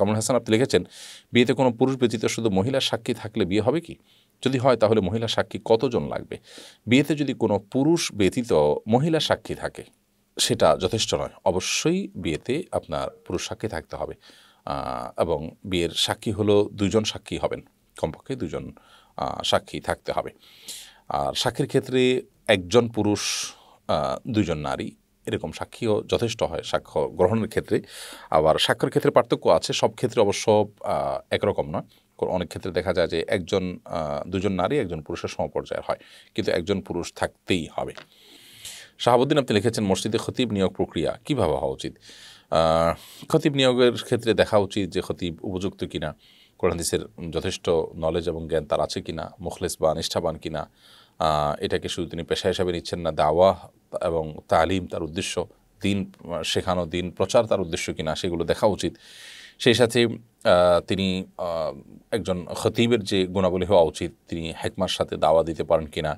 কমল হাসান আপনি লিখেছেন বিয়েতে কোনো পুরুষ ব্যতীত শুধু মহিলা সাক্ষী থাকলে বিয়ে হবে কি যদি হয় তাহলে মহিলা সাক্ষী কতজন লাগবে বিয়েতে যদি কোনো পুরুষ ব্যতীত মহিলা সাক্ষী থাকে সেটা যথেষ্ট নয় অবশ্যই বিয়েতে আপনার পুরুষ সাক্ষী থাকতে হবে এবং বিয়ের সাক্ষী হলো দুজন সাক্ষী হবেন কমপক্ষে দুজন সাক্ষী থাকতে হবে আর সাক্ষীর ক্ষেত্রে একজন পুরুষ দুজন নারী এরকম সাক্ষীও যথেষ্ট হয় সাক্ষ্য গ্রহণের ক্ষেত্রে আবার সাক্ষর ক্ষেত্রে পার্থক্য আছে সব ক্ষেত্রে অবশ্য একরকম নয় অনেক ক্ষেত্রে দেখা যায় যে একজন দুজন নারী একজন পুরুষের সমপর্যায়ের হয় কিন্তু একজন পুরুষ থাকতেই হবে শাহাবুদ্দিন আপনি লিখেছেন মসজিদে খতিব নিয়োগ প্রক্রিয়া কীভাবে হওয়া উচিত খতিব নিয়োগের ক্ষেত্রে দেখা উচিত যে খতিব উপযুক্ত কিনা কোরআনদিসের যথেষ্ট নলেজ এবং জ্ঞান তার আছে কিনা মুখলেস বা নিষ্ঠাবান কিনা এটাকে শুধু তিনি পেশা হিসাবে নিচ্ছেন না দাওয়া এবং তালিম তার উদ্দেশ্য দিন শেখানো দিন প্রচার তার উদ্দেশ্য কিনা সেগুলো দেখা উচিত সেই সাথে তিনি একজন খতিবের যে গুণাবলী হওয়া উচিত তিনি হেকমার সাথে দাওয়া দিতে পারেন কিনা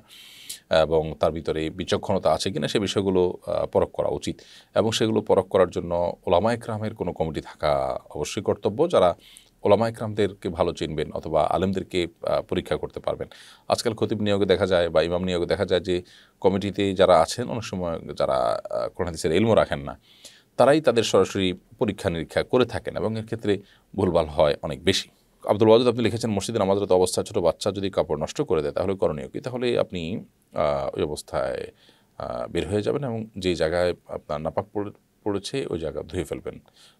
এবং তার ভিতরে বিচক্ষণতা আছে কিনা সে বিষয়গুলো পরখ করা উচিত এবং সেগুলো পরখ করার জন্য ওলামা একরামের কোনো কমিটি থাকা অবশ্যই কর্তব্য যারা ওলামা ইকরামদেরকে ভালো চিনবেন অথবা আলেমদেরকে পরীক্ষা করতে পারবেন আজকাল খতিব নিয়োগে দেখা যায় বা ইমাম নিয়োগে দেখা যায় যে কমিটিতে যারা আছেন অনেক সময় যারা কোরআনাদিসের এলমো রাখেন না তারাই তাদের সরাসরি পরীক্ষা নিরীক্ষা করে থাকেন এবং এর ক্ষেত্রে ভুলভাল হয় অনেক বেশি আব্দুল ওয়াজুদ আপনি লিখেছেন মসজিদে আমাদের অবস্থা ছোটো বাচ্চা যদি কাপড় নষ্ট করে দেয় তাহলে করণীয় কি তাহলে আপনি ওই অবস্থায় বের হয়ে যাবেন এবং যে জায়গায় আপনার নাপাক পড়েছে ওই জায়গা ধুয়ে ফেলবেন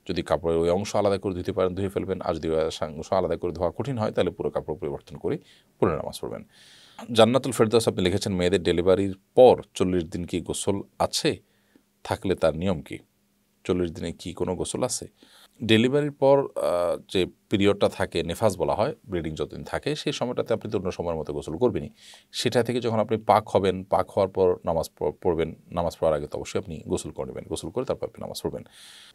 যদি কাপড়ের ওই অংশ আলাদা করে ধুতে পারেন ধুয়ে ফেলবেন আর যদি অংশ আলাদা করে ধোয়া কঠিন হয় তাহলে পুরো কাপড় পরিবর্তন করে পুরো নামাজ পড়বেন জান্নাতুল ফেরদাস আপনি লিখেছেন মেয়েদের ডেলিভারির পর চল্লিশ দিন কি গোসল আছে থাকলে তার নিয়ম কী চল্লিশ দিনে কি কোনো গোসল আছে ডেলিভারির পর যে পিরিয়ডটা থাকে নেফাজ বলা হয় ব্লিডিং যতদিন থাকে সেই সময়টাতে আপনি তো অন্য সময়ের মতো গোসল করবেনই সেটা থেকে যখন আপনি পাক হবেন পাক হওয়ার পর নামাজ পড়বেন নামাজ পড়ার আগে তো অবশ্যই আপনি গোসল করে নেবেন গোসল করে তারপর আপনি নামাজ পড়বেন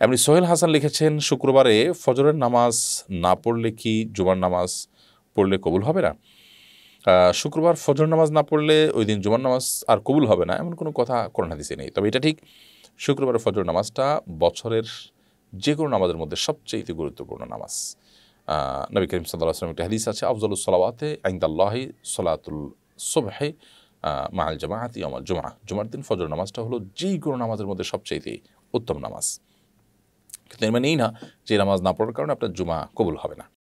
এমনি সোহেল হাসান লিখেছেন শুক্রবারে ফজরের নামাজ না পড়লে কি জুমার নামাজ পড়লে কবুল হবে না শুক্রবার ফজর নামাজ না পড়লে ওই দিন জুমার নামাজ আর কবুল হবে না এমন কোনো কথা করোনা দিছে নেই তবে এটা ঠিক শুক্রবারের ফজর নামাজটা বছরের যে কোনো নামাজের মধ্যে সবচেয়ে গুরুত্বপূর্ণ নামাজ নবী করিম সাল্লাহ আসলাম একটা হাদিস আছে আফজল সালাওয়াতে আইন্দাল্লাহি সলাতুল সোবাহে মাল জামাহাত ইয়ামাল জুমা জুমার দিন ফজর নামাজটা হলো যেই কোনো নামাজের মধ্যে সবচেয়ে উত্তম নামাজ কিন্তু এর মানে এই না যে নামাজ না পড়ার কারণে আপনার জুমা কবুল হবে না